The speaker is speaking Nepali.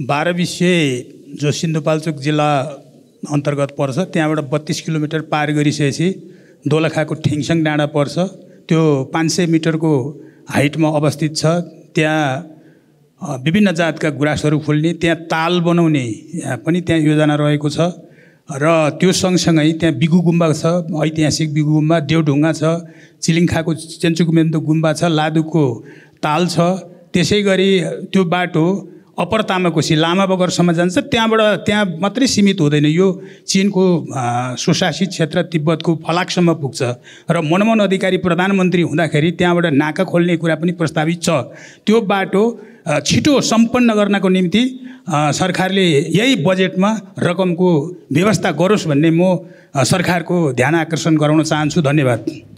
बाह्र विषय जो सिन्धुपाल्चोक जिल्ला अन्तर्गत पर्छ त्यहाँबाट बत्तिस किलोमिटर पार गरिसकेपछि दोलखाको ठेङसाङ डाँडा पर्छ त्यो पाँच सय मिटरको हाइटमा अवस्थित छ त्यहाँ विभिन्न जातका गुराँसहरू फुल्ने त्यहाँ ताल बनाउने पनि त्यहाँ योजना रहेको छ र त्यो सँगसँगै त्यहाँ बिगु गुम्बा छ ऐतिहासिक बिगु गुम्बा देवढुङ्गा छ चिलिङखाको चेन्चुकुमेन्दो गुम्बा छ लादुको ताल छ त्यसै गरी त्यो बाटो अप्पर तामाकोसी लामा बगरसम्म जान्छ त्यहाँबाट त्यहाँ मात्रै सीमित हुँदैन यो चिनको सुशासित क्षेत्र तिब्बतको फलाकसम्म पुग्छ र मनमोहन अधिकारी प्रधानमन्त्री हुँदाखेरि त्यहाँबाट नाका खोल्ने कुरा पनि प्रस्तावित छ त्यो बाटो छिटो सम्पन्न गर्नको निम्ति सरकारले यही बजेटमा रकमको व्यवस्था गरोस् भन्ने म सरकारको ध्यान आकर्षण गराउन चाहन्छु धन्यवाद